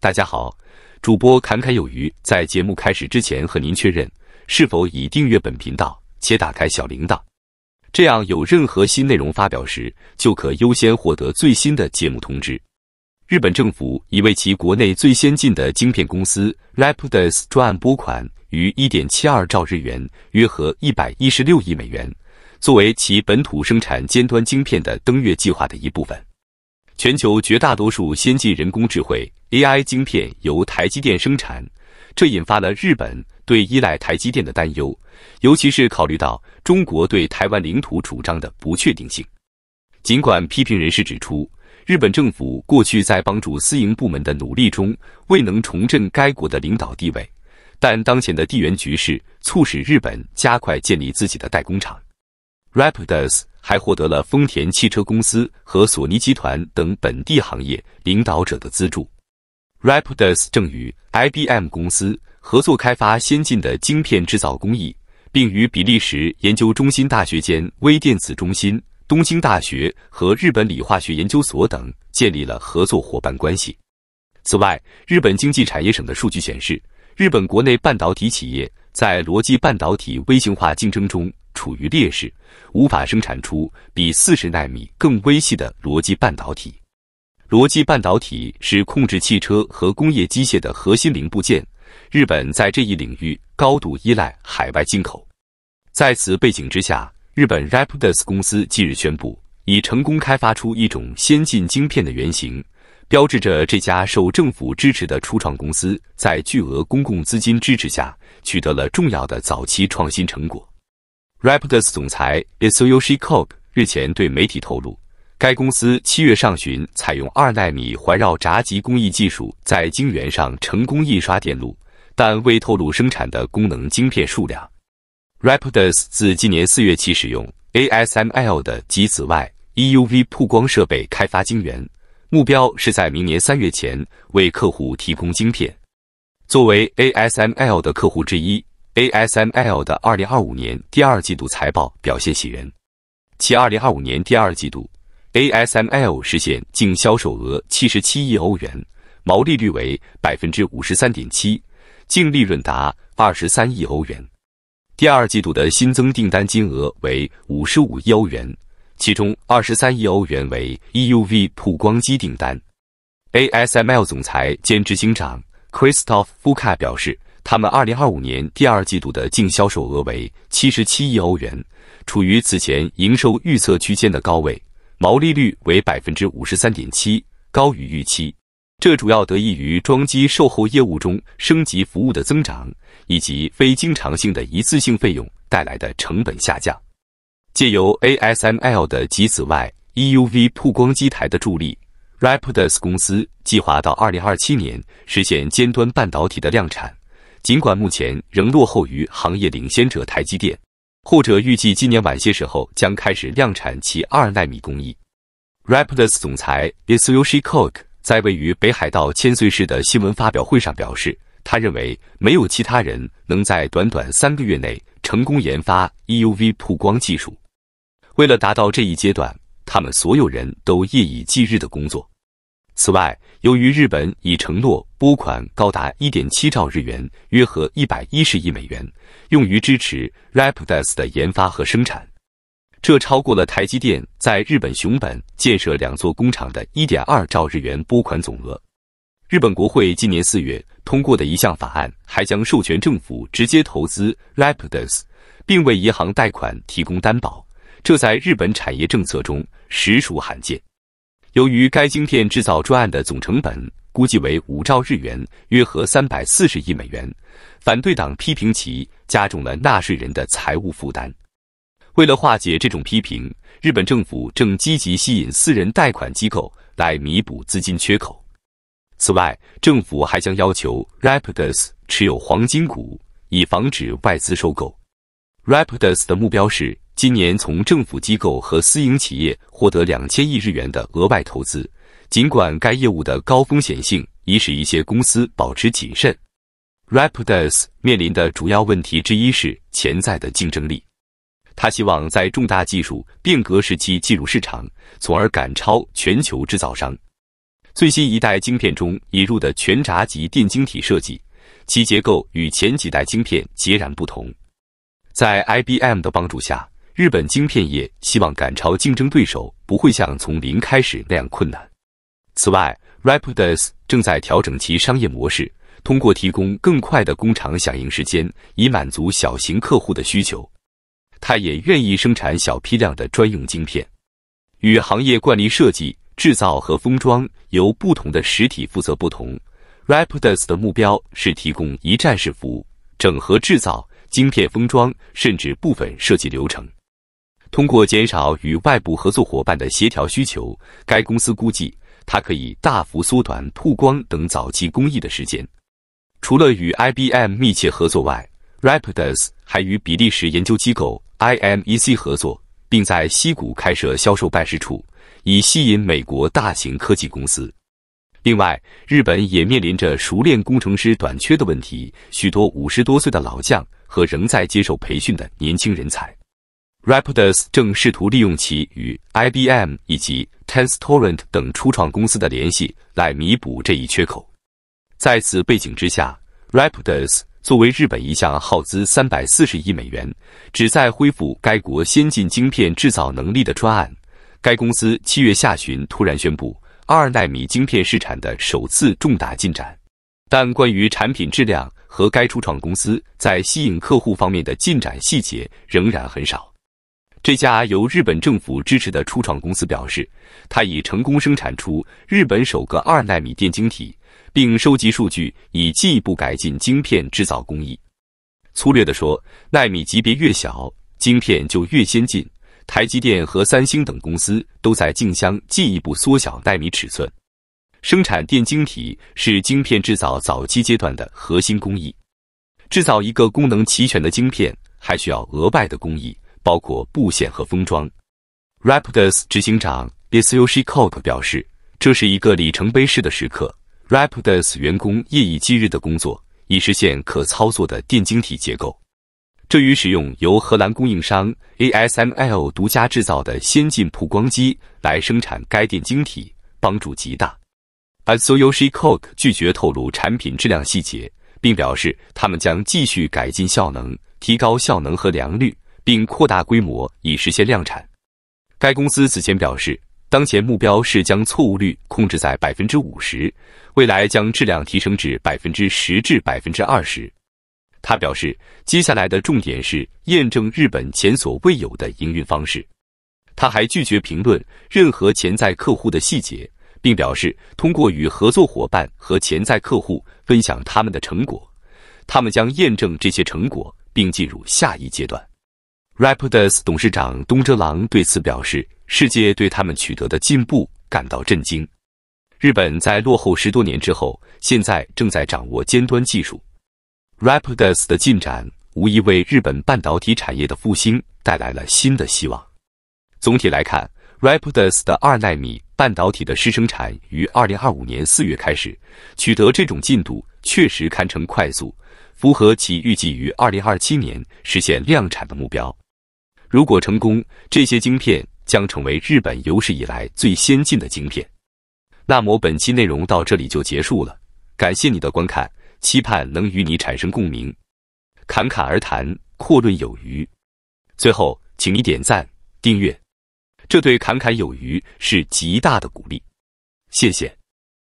大家好，主播侃侃有余。在节目开始之前，和您确认是否已订阅本频道且打开小铃铛，这样有任何新内容发表时，就可优先获得最新的节目通知。日本政府已为其国内最先进的晶片公司 Rapidus 专案拨款于一点七二兆日元（约合一百一十六亿美元），作为其本土生产尖端晶片的登月计划的一部分。全球绝大多数先进人工智慧 AI 晶片由台积电生产，这引发了日本对依赖台积电的担忧，尤其是考虑到中国对台湾领土主张的不确定性。尽管批评人士指出，日本政府过去在帮助私营部门的努力中未能重振该国的领导地位，但当前的地缘局势促使日本加快建立自己的代工厂。Rapidus。还获得了丰田汽车公司和索尼集团等本地行业领导者的资助。Rapidus 正与 IBM 公司合作开发先进的晶片制造工艺，并与比利时研究中心大学间微电子中心、东京大学和日本理化学研究所等建立了合作伙伴关系。此外，日本经济产业省的数据显示，日本国内半导体企业在逻辑半导体微型化竞争中。处于劣势，无法生产出比四十纳米更微细的逻辑半导体。逻辑半导体是控制汽车和工业机械的核心零部件。日本在这一领域高度依赖海外进口。在此背景之下，日本 Rapidus 公司近日宣布，已成功开发出一种先进晶片的原型，标志着这家受政府支持的初创公司在巨额公共资金支持下取得了重要的早期创新成果。Rapidus 总裁 i s o u h i k o e 日前对媒体透露，该公司七月上旬采用二纳米环绕闸极工艺技术在晶圆上成功印刷电路，但未透露生产的功能晶片数量。Rapidus 自今年四月起使用 ASML 的极紫外 EUV 曝光设备开发晶圆，目标是在明年三月前为客户提供晶片。作为 ASML 的客户之一。ASML 的2025年第二季度财报表现喜人，其2025年第二季度，ASML 实现净销售额77亿欧元，毛利率为53.7%，净利润达23亿欧元。第二季度的新增订单金额为55亿欧元，其中23亿欧元为 EUV 曝光机订单。ASML 总裁兼执行长 Christof b u r a 表示。他们二零二五年第二季度的净销售额为七十七亿欧元，处于此前营收预测区间的高位，毛利率为百分之五十三点七，高于预期。这主要得益于装机售后业务中升级服务的增长，以及非经常性的一次性费用带来的成本下降。借由 ASML 的极紫外 EUV 曝光机台的助力，Rapides 公司计划到二零二七年实现尖端半导体的量产。尽管目前仍落后于行业领先者台积电，后者预计今年晚些时候将开始量产其二纳米工艺。Rapides 总裁 Isushi k o k h 在位于北海道千岁市的新闻发表会上表示，他认为没有其他人能在短短三个月内成功研发 EUV 曝光技术。为了达到这一阶段，他们所有人都夜以继日的工作。此外，由于日本已承诺拨款高达1.7兆日元（约合110亿美元），用于支持 Rapidus 的研发和生产，这超过了台积电在日本熊本建设两座工厂的1.2兆日元拨款总额。日本国会今年四月通过的一项法案还将授权政府直接投资 Rapidus，并为银行贷款提供担保，这在日本产业政策中实属罕见。由于该晶片制造专案的总成本估计为五兆日元，约合三百四十亿美元，反对党批评其加重了纳税人的财务负担。为了化解这种批评，日本政府正积极吸引私人贷款机构来弥补资金缺口。此外，政府还将要求 Rapidus 持有黄金股，以防止外资收购。Rapidus 的目标是。今年从政府机构和私营企业获得两千亿日元的额外投资，尽管该业务的高风险性已使一些公司保持谨慎。Rapidus 面临的主要问题之一是潜在的竞争力。他希望在重大技术变革时期进入市场，从而赶超全球制造商。最新一代晶片中引入的全闸极电晶体设计，其结构与前几代晶片截然不同。在 IBM 的帮助下。日本晶片业希望赶超竞争对手不会像从零开始那样困难。此外，Rapidus 正在调整其商业模式，通过提供更快的工厂响应时间，以满足小型客户的需求。他也愿意生产小批量的专用晶片。与行业惯例，设计、制造和封装由不同的实体负责不同。Rapidus 的目标是提供一站式服务，整合制造、晶片封装，甚至部分设计流程。通过减少与外部合作伙伴的协调需求，该公司估计它可以大幅缩短曝光等早期工艺的时间。除了与 IBM 密切合作外，Rapidus 还与比利时研究机构 IMEC 合作，并在西谷开设销售办事处，以吸引美国大型科技公司。另外，日本也面临着熟练工程师短缺的问题，许多五十多岁的老将和仍在接受培训的年轻人才。Rapidus 正试图利用其与 IBM 以及 Tenstorrent 等初创公司的联系来弥补这一缺口。在此背景之下，Rapidus 作为日本一项耗资340亿美元、旨在恢复该国先进晶片制造能力的专案，该公司七月下旬突然宣布二纳米晶片试产的首次重大进展，但关于产品质量和该初创公司在吸引客户方面的进展细节仍然很少。这家由日本政府支持的初创公司表示，它已成功生产出日本首个二纳米电晶体，并收集数据以进一步改进晶片制造工艺。粗略地说，纳米级别越小，晶片就越先进。台积电和三星等公司都在竞相进一步缩小纳米尺寸。生产电晶体是晶片制造早期阶段的核心工艺。制造一个功能齐全的晶片还需要额外的工艺。包括布线和封装。Rapidus 执行长 i s u o s h i k o o k 表示，这是一个里程碑式的时刻。Rapidus 员工夜以继日的工作，以实现可操作的电晶体结构。这与使用由荷兰供应商 ASML 独家制造的先进曝光机来生产该电晶体帮助极大。a s o s h i k o o k 拒绝透露产品质量细节，并表示他们将继续改进效能，提高效能和良率。并扩大规模，以实现量产。该公司此前表示，当前目标是将错误率控制在百分之五十，未来将质量提升至百分之十至百分之二十。他表示，接下来的重点是验证日本前所未有的营运方式。他还拒绝评论任何潜在客户的细节，并表示，通过与合作伙伴和潜在客户分享他们的成果，他们将验证这些成果，并进入下一阶段。Rapidus 董事长东哲郎对此表示：“世界对他们取得的进步感到震惊。日本在落后十多年之后，现在正在掌握尖端技术。Rapidus 的进展无疑为日本半导体产业的复兴带来了新的希望。总体来看，Rapidus 的二纳米半导体的试生产于2025年4月开始，取得这种进度确实堪称快速，符合其预计于2027年实现量产的目标。”如果成功，这些晶片将成为日本有史以来最先进的晶片。那么本期内容到这里就结束了，感谢你的观看，期盼能与你产生共鸣。侃侃而谈，阔论有余。最后，请你点赞、订阅，这对侃侃有余是极大的鼓励。谢谢。